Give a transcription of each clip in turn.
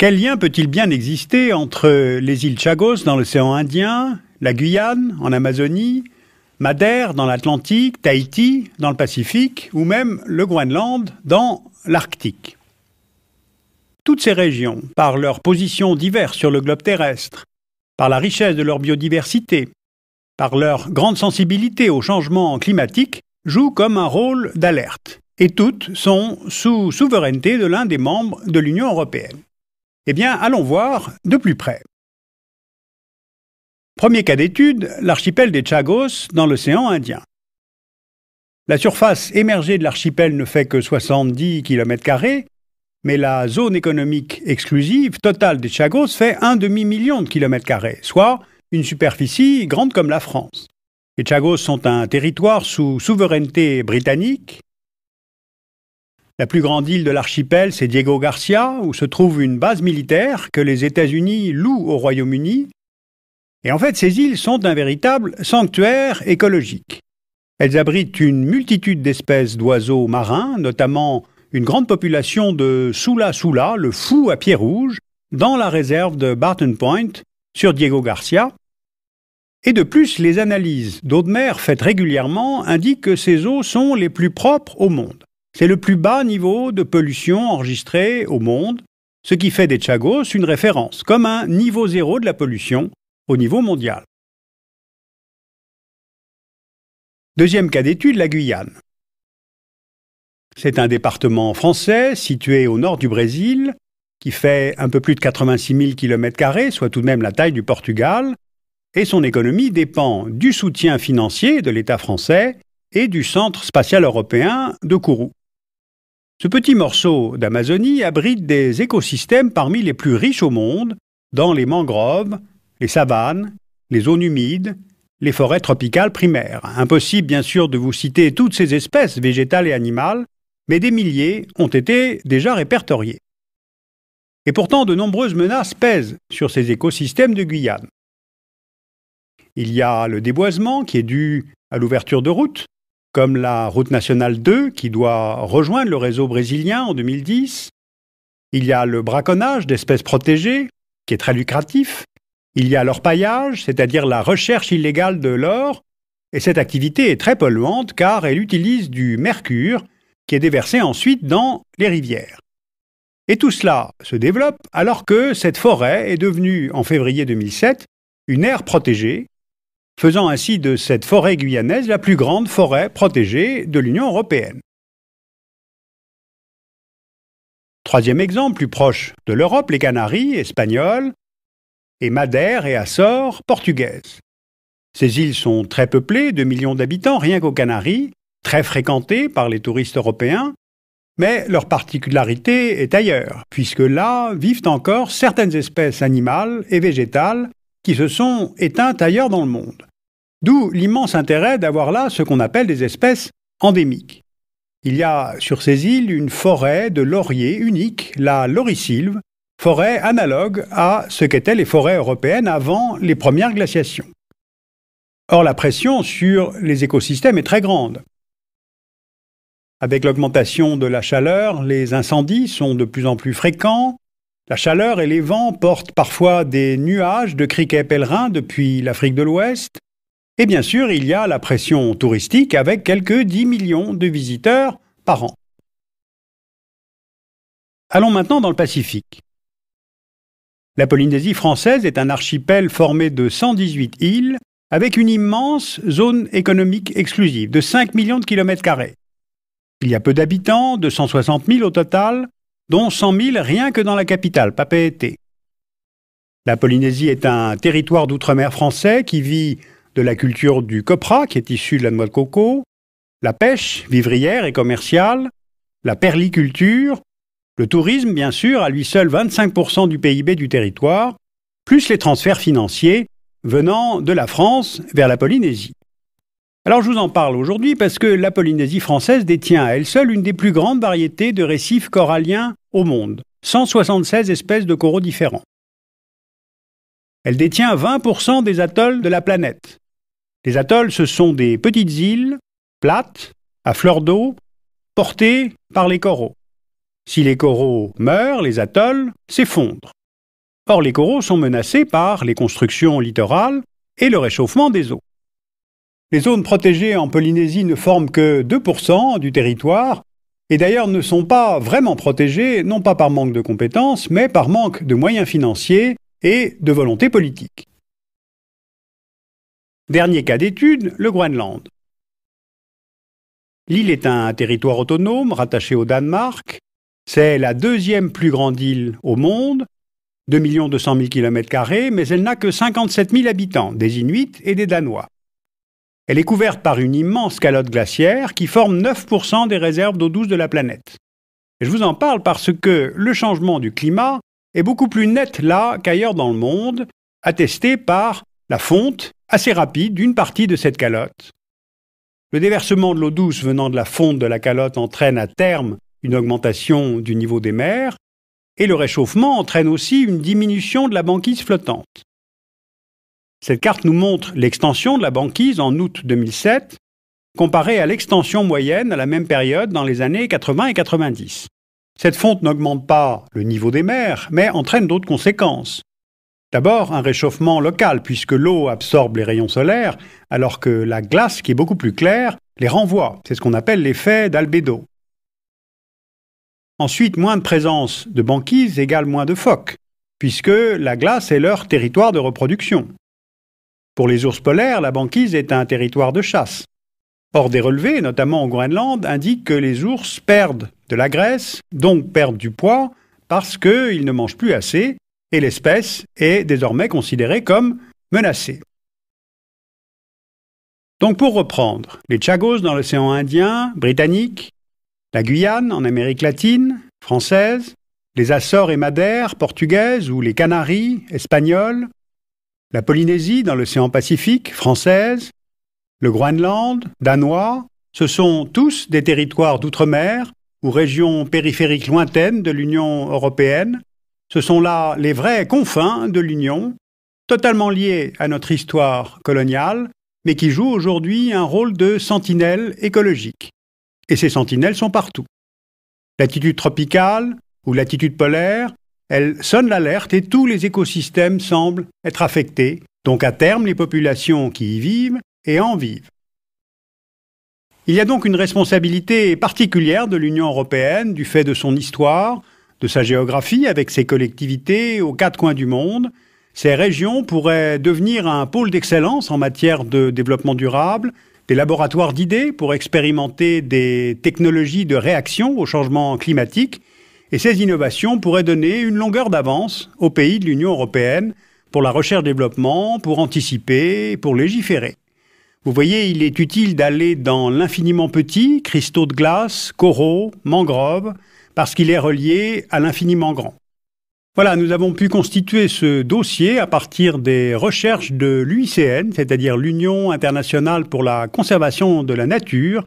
Quel lien peut-il bien exister entre les îles Chagos dans l'océan Indien, la Guyane en Amazonie, Madère dans l'Atlantique, Tahiti dans le Pacifique ou même le Groenland dans l'Arctique Toutes ces régions, par leur position diverse sur le globe terrestre, par la richesse de leur biodiversité, par leur grande sensibilité au changement climatique, jouent comme un rôle d'alerte, et toutes sont sous souveraineté de l'un des membres de l'Union européenne. Eh bien, allons voir de plus près. Premier cas d'étude, l'archipel des Chagos dans l'océan Indien. La surface émergée de l'archipel ne fait que 70 km, mais la zone économique exclusive totale des Chagos fait un demi-million de km carrés, soit une superficie grande comme la France. Les Chagos sont un territoire sous souveraineté britannique la plus grande île de l'archipel, c'est Diego Garcia, où se trouve une base militaire que les États-Unis louent au Royaume-Uni. Et en fait, ces îles sont un véritable sanctuaire écologique. Elles abritent une multitude d'espèces d'oiseaux marins, notamment une grande population de Sula Sula, le fou à pied rouge, dans la réserve de Barton Point, sur Diego Garcia. Et de plus, les analyses d'eau de mer faites régulièrement indiquent que ces eaux sont les plus propres au monde. C'est le plus bas niveau de pollution enregistré au monde, ce qui fait des Chagos une référence, comme un niveau zéro de la pollution au niveau mondial. Deuxième cas d'étude, la Guyane. C'est un département français situé au nord du Brésil, qui fait un peu plus de 86 000 km, soit tout de même la taille du Portugal, et son économie dépend du soutien financier de l'État français et du Centre spatial européen de Kourou. Ce petit morceau d'Amazonie abrite des écosystèmes parmi les plus riches au monde, dans les mangroves, les savanes, les zones humides, les forêts tropicales primaires. Impossible bien sûr de vous citer toutes ces espèces végétales et animales, mais des milliers ont été déjà répertoriées. Et pourtant, de nombreuses menaces pèsent sur ces écosystèmes de Guyane. Il y a le déboisement qui est dû à l'ouverture de routes, comme la route nationale 2 qui doit rejoindre le réseau brésilien en 2010. Il y a le braconnage d'espèces protégées, qui est très lucratif. Il y a l'orpaillage, c'est-à-dire la recherche illégale de l'or. Et cette activité est très polluante car elle utilise du mercure qui est déversé ensuite dans les rivières. Et tout cela se développe alors que cette forêt est devenue en février 2007 une aire protégée faisant ainsi de cette forêt guyanaise la plus grande forêt protégée de l'Union européenne. Troisième exemple, plus proche de l'Europe, les Canaries espagnoles et Madère et Açores portugaises. Ces îles sont très peuplées, de millions d'habitants rien qu'aux Canaries, très fréquentées par les touristes européens, mais leur particularité est ailleurs, puisque là vivent encore certaines espèces animales et végétales qui se sont éteintes ailleurs dans le monde. D'où l'immense intérêt d'avoir là ce qu'on appelle des espèces endémiques. Il y a sur ces îles une forêt de lauriers unique, la Laurisylve, forêt analogue à ce qu'étaient les forêts européennes avant les premières glaciations. Or, la pression sur les écosystèmes est très grande. Avec l'augmentation de la chaleur, les incendies sont de plus en plus fréquents, la chaleur et les vents portent parfois des nuages de criquets pèlerins depuis l'Afrique de l'Ouest. Et bien sûr, il y a la pression touristique avec quelques 10 millions de visiteurs par an. Allons maintenant dans le Pacifique. La Polynésie française est un archipel formé de 118 îles avec une immense zone économique exclusive de 5 millions de kilomètres carrés. Il y a peu d'habitants, 260 000 au total, dont 100 000 rien que dans la capitale, Papeete. La Polynésie est un territoire d'outre-mer français qui vit de la culture du copra, qui est issu de la noix de coco, la pêche, vivrière et commerciale, la perliculture, le tourisme, bien sûr, à lui seul 25% du PIB du territoire, plus les transferts financiers venant de la France vers la Polynésie. Alors je vous en parle aujourd'hui parce que la Polynésie française détient à elle seule une des plus grandes variétés de récifs coralliens au monde, 176 espèces de coraux différents. Elle détient 20% des atolls de la planète. Les atolls, ce sont des petites îles, plates, à fleur d'eau, portées par les coraux. Si les coraux meurent, les atolls s'effondrent. Or, les coraux sont menacés par les constructions littorales et le réchauffement des eaux. Les zones protégées en Polynésie ne forment que 2% du territoire, et d'ailleurs ne sont pas vraiment protégées, non pas par manque de compétences, mais par manque de moyens financiers et de volonté politique. Dernier cas d'étude, le Groenland. L'île est un territoire autonome rattaché au Danemark. C'est la deuxième plus grande île au monde, 2 200 000 km, mais elle n'a que 57 000 habitants, des Inuits et des Danois. Elle est couverte par une immense calotte glaciaire qui forme 9% des réserves d'eau douce de la planète. Et je vous en parle parce que le changement du climat est beaucoup plus net là qu'ailleurs dans le monde, attesté par la fonte assez rapide d'une partie de cette calotte. Le déversement de l'eau douce venant de la fonte de la calotte entraîne à terme une augmentation du niveau des mers, et le réchauffement entraîne aussi une diminution de la banquise flottante. Cette carte nous montre l'extension de la banquise en août 2007 comparée à l'extension moyenne à la même période dans les années 80 et 90. Cette fonte n'augmente pas le niveau des mers, mais entraîne d'autres conséquences. D'abord, un réchauffement local, puisque l'eau absorbe les rayons solaires, alors que la glace, qui est beaucoup plus claire, les renvoie. C'est ce qu'on appelle l'effet d'albédo. Ensuite, moins de présence de banquise égale moins de phoques, puisque la glace est leur territoire de reproduction. Pour les ours polaires, la banquise est un territoire de chasse. Or, des relevés, notamment au Groenland, indiquent que les ours perdent de la graisse, donc perdent du poids, parce qu'ils ne mangent plus assez, et l'espèce est désormais considérée comme menacée. Donc pour reprendre, les Chagos dans l'océan Indien, britannique, la Guyane en Amérique latine, française, les Açores et Madère, portugaises, ou les Canaries, espagnoles, la Polynésie dans l'océan Pacifique, française, le Groenland, danois, ce sont tous des territoires d'outre-mer ou régions périphériques lointaines de l'Union européenne. Ce sont là les vrais confins de l'Union, totalement liés à notre histoire coloniale, mais qui jouent aujourd'hui un rôle de sentinelle écologique. Et ces sentinelles sont partout. L'attitude tropicale ou latitude polaire elle sonne l'alerte et tous les écosystèmes semblent être affectés, donc à terme les populations qui y vivent et en vivent. Il y a donc une responsabilité particulière de l'Union européenne du fait de son histoire, de sa géographie avec ses collectivités aux quatre coins du monde. Ces régions pourraient devenir un pôle d'excellence en matière de développement durable, des laboratoires d'idées pour expérimenter des technologies de réaction au changement climatique et ces innovations pourraient donner une longueur d'avance aux pays de l'Union européenne pour la recherche-développement, pour anticiper, pour légiférer. Vous voyez, il est utile d'aller dans l'infiniment petit, cristaux de glace, coraux, mangroves, parce qu'il est relié à l'infiniment grand. Voilà, nous avons pu constituer ce dossier à partir des recherches de l'UICN, c'est-à-dire l'Union internationale pour la conservation de la nature,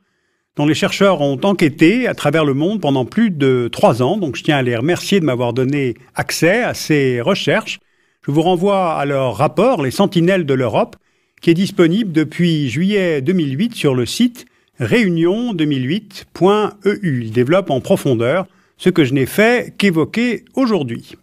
dont les chercheurs ont enquêté à travers le monde pendant plus de trois ans. Donc je tiens à les remercier de m'avoir donné accès à ces recherches. Je vous renvoie à leur rapport Les Sentinelles de l'Europe, qui est disponible depuis juillet 2008 sur le site réunion2008.eu. E Il développe en profondeur ce que je n'ai fait qu'évoquer aujourd'hui.